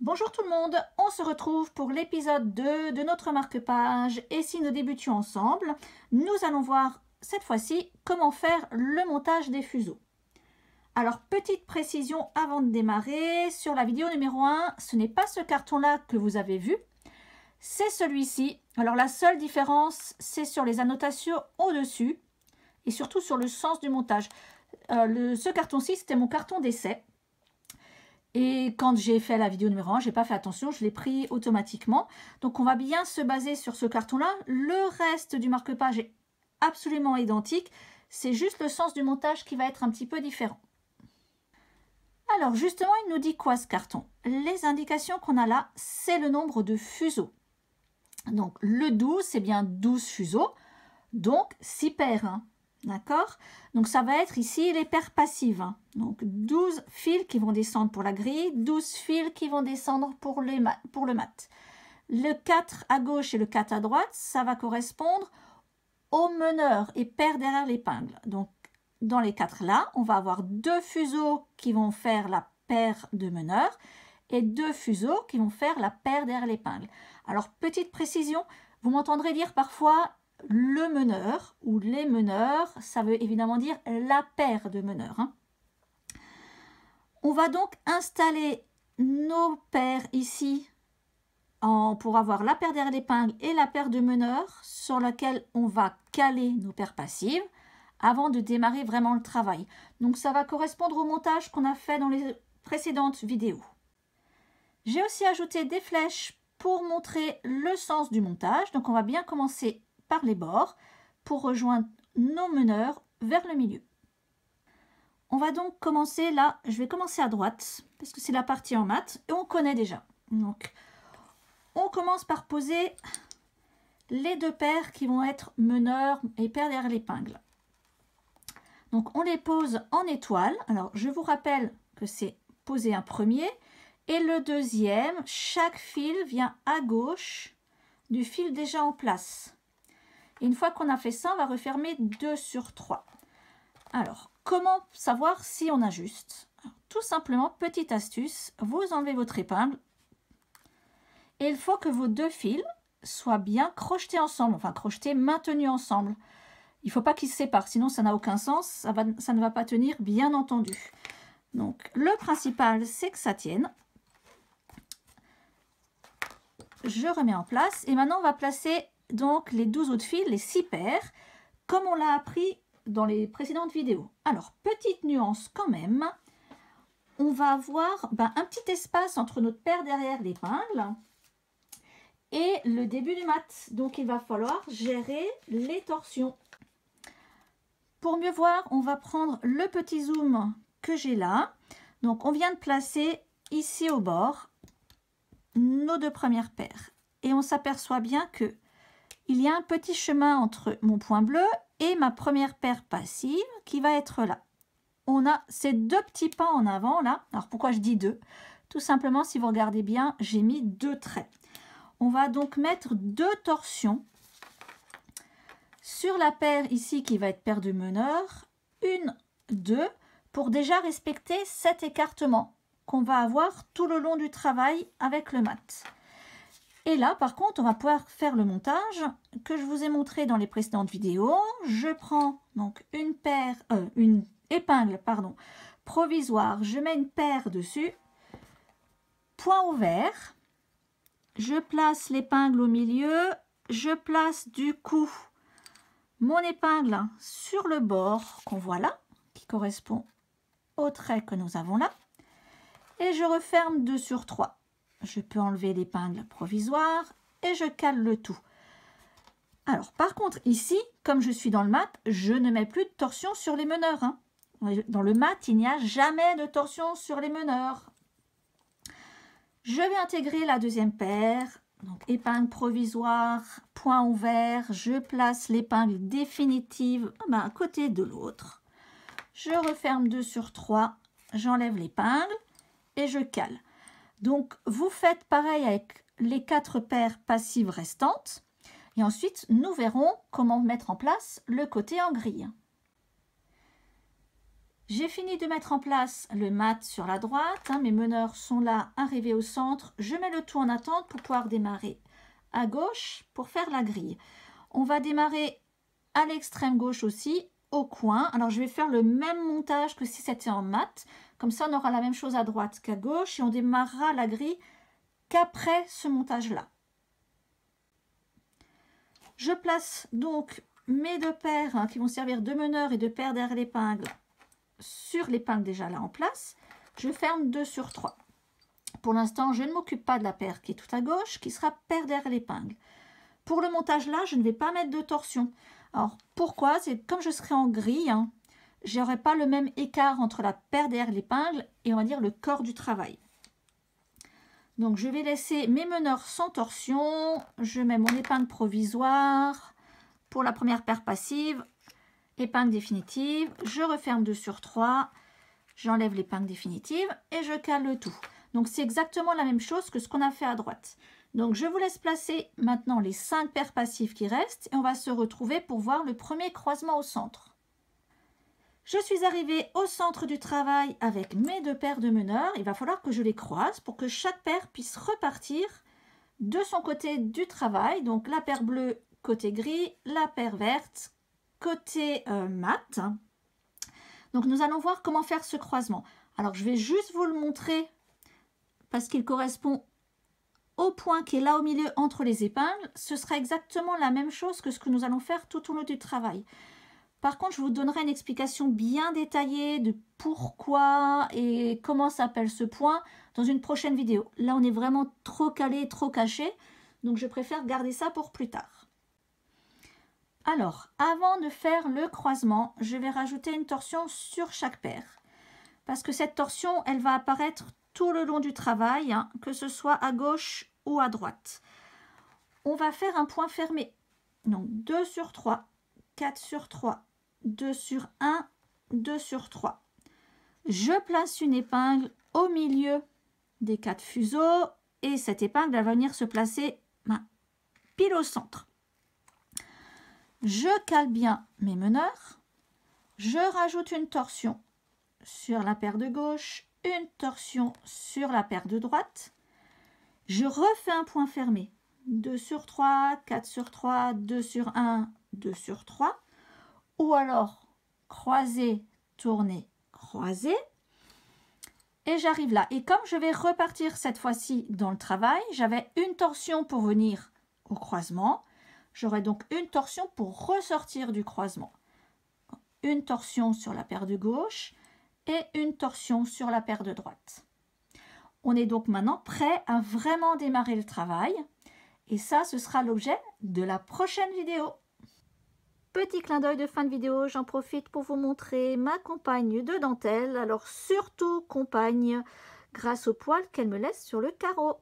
Bonjour tout le monde, on se retrouve pour l'épisode 2 de notre marque-page et si nous débutions ensemble, nous allons voir cette fois-ci comment faire le montage des fuseaux. Alors petite précision avant de démarrer, sur la vidéo numéro 1, ce n'est pas ce carton-là que vous avez vu, c'est celui-ci. Alors la seule différence, c'est sur les annotations au-dessus et surtout sur le sens du montage. Euh, ce carton-ci, c'était mon carton d'essai. Et quand j'ai fait la vidéo numéro 1, je n'ai pas fait attention, je l'ai pris automatiquement. Donc on va bien se baser sur ce carton-là. Le reste du marque-page est absolument identique. C'est juste le sens du montage qui va être un petit peu différent. Alors justement, il nous dit quoi ce carton Les indications qu'on a là, c'est le nombre de fuseaux. Donc le 12, c'est bien 12 fuseaux, donc 6 paires. Hein. D'accord Donc ça va être ici les paires passives. Hein. Donc 12 fils qui vont descendre pour la grille, 12 fils qui vont descendre pour, pour le mat. Le 4 à gauche et le 4 à droite, ça va correspondre aux meneurs et paires derrière l'épingle. Donc dans les 4 là, on va avoir deux fuseaux qui vont faire la paire de meneurs et deux fuseaux qui vont faire la paire derrière l'épingle. Alors petite précision, vous m'entendrez dire parfois le meneur ou les meneurs, ça veut évidemment dire la paire de meneurs. Hein. On va donc installer nos paires ici en, pour avoir la paire d'air d'épingle et la paire de meneurs sur laquelle on va caler nos paires passives avant de démarrer vraiment le travail. Donc ça va correspondre au montage qu'on a fait dans les précédentes vidéos. J'ai aussi ajouté des flèches pour montrer le sens du montage. Donc on va bien commencer par les bords pour rejoindre nos meneurs vers le milieu. On va donc commencer là, je vais commencer à droite parce que c'est la partie en maths et on connaît déjà. Donc on commence par poser les deux paires qui vont être meneurs et paires derrière l'épingle. Donc on les pose en étoile. Alors je vous rappelle que c'est poser un premier et le deuxième, chaque fil vient à gauche du fil déjà en place. Une fois qu'on a fait ça, on va refermer 2 sur 3. Alors, comment savoir si on ajuste Tout simplement, petite astuce, vous enlevez votre épingle et il faut que vos deux fils soient bien crochetés ensemble, enfin crochetés, maintenus ensemble. Il ne faut pas qu'ils se séparent, sinon ça n'a aucun sens, ça, ça ne va pas tenir, bien entendu. Donc, le principal, c'est que ça tienne. Je remets en place et maintenant, on va placer donc les 12 autres fils, les 6 paires, comme on l'a appris dans les précédentes vidéos. Alors, petite nuance quand même, on va avoir ben, un petit espace entre notre paire derrière l'épingle et le début du mat. Donc, il va falloir gérer les torsions. Pour mieux voir, on va prendre le petit zoom que j'ai là. Donc, on vient de placer ici au bord nos deux premières paires. Et on s'aperçoit bien que il y a un petit chemin entre mon point bleu et ma première paire passive qui va être là. On a ces deux petits pas en avant là. Alors pourquoi je dis deux Tout simplement, si vous regardez bien, j'ai mis deux traits. On va donc mettre deux torsions sur la paire ici qui va être paire du meneur, une, deux, pour déjà respecter cet écartement qu'on va avoir tout le long du travail avec le mat. Et là, par contre, on va pouvoir faire le montage que je vous ai montré dans les précédentes vidéos. Je prends donc une paire, euh, une épingle, pardon, provisoire. Je mets une paire dessus, point ouvert. Je place l'épingle au milieu. Je place du coup mon épingle sur le bord qu'on voit là, qui correspond au trait que nous avons là. Et je referme 2 sur 3. Je peux enlever l'épingle provisoire et je cale le tout. Alors, par contre, ici, comme je suis dans le mat, je ne mets plus de torsion sur les meneurs. Hein. Dans le mat, il n'y a jamais de torsion sur les meneurs. Je vais intégrer la deuxième paire. Donc, épingle provisoire, point ouvert. Je place l'épingle définitive ah ben, à côté de l'autre. Je referme 2 sur 3. J'enlève l'épingle et je cale. Donc, vous faites pareil avec les quatre paires passives restantes. Et ensuite, nous verrons comment mettre en place le côté en grille. J'ai fini de mettre en place le mat sur la droite. Hein, mes meneurs sont là, arrivés au centre. Je mets le tout en attente pour pouvoir démarrer à gauche pour faire la grille. On va démarrer à l'extrême gauche aussi au coin. Alors, je vais faire le même montage que si c'était en mat. Comme ça, on aura la même chose à droite qu'à gauche et on démarrera la grille qu'après ce montage-là. Je place donc mes deux paires hein, qui vont servir de meneur et de paire derrière l'épingle sur l'épingle déjà là en place. Je ferme 2 sur 3. Pour l'instant, je ne m'occupe pas de la paire qui est tout à gauche, qui sera paire derrière l'épingle. Pour le montage là, je ne vais pas mettre de torsion. Alors pourquoi C'est comme je serai en grille, hein, j'aurais pas le même écart entre la paire derrière l'épingle et on va dire le corps du travail. Donc je vais laisser mes meneurs sans torsion, je mets mon épingle provisoire pour la première paire passive, épingle définitive, je referme 2 sur 3, j'enlève l'épingle définitive et je cale le tout. Donc c'est exactement la même chose que ce qu'on a fait à droite. Donc, je vous laisse placer maintenant les 5 paires passives qui restent et on va se retrouver pour voir le premier croisement au centre. Je suis arrivée au centre du travail avec mes deux paires de meneurs. Il va falloir que je les croise pour que chaque paire puisse repartir de son côté du travail. Donc, la paire bleue côté gris, la paire verte côté euh, mat. Donc, nous allons voir comment faire ce croisement. Alors, je vais juste vous le montrer parce qu'il correspond au point qui est là au milieu entre les épingles, ce sera exactement la même chose que ce que nous allons faire tout au long du travail. Par contre, je vous donnerai une explication bien détaillée de pourquoi et comment s'appelle ce point dans une prochaine vidéo. Là, on est vraiment trop calé, trop caché, donc je préfère garder ça pour plus tard. Alors, avant de faire le croisement, je vais rajouter une torsion sur chaque paire. Parce que cette torsion, elle va apparaître le long du travail, hein, que ce soit à gauche ou à droite. On va faire un point fermé. Donc 2 sur 3, 4 sur 3, 2 sur 1, 2 sur 3. Je place une épingle au milieu des quatre fuseaux et cette épingle va venir se placer ma ben, pile au centre. Je cale bien mes meneurs. Je rajoute une torsion sur la paire de gauche une torsion sur la paire de droite. Je refais un point fermé. 2 sur 3, 4 sur 3, 2 sur 1, 2 sur 3. Ou alors, croiser, tourner, croiser. Et j'arrive là. Et comme je vais repartir cette fois-ci dans le travail, j'avais une torsion pour venir au croisement. J'aurai donc une torsion pour ressortir du croisement. Une torsion sur la paire de gauche et une torsion sur la paire de droite. On est donc maintenant prêt à vraiment démarrer le travail. Et ça, ce sera l'objet de la prochaine vidéo. Petit clin d'œil de fin de vidéo, j'en profite pour vous montrer ma compagne de dentelle. Alors surtout compagne, grâce au poil qu'elle me laisse sur le carreau.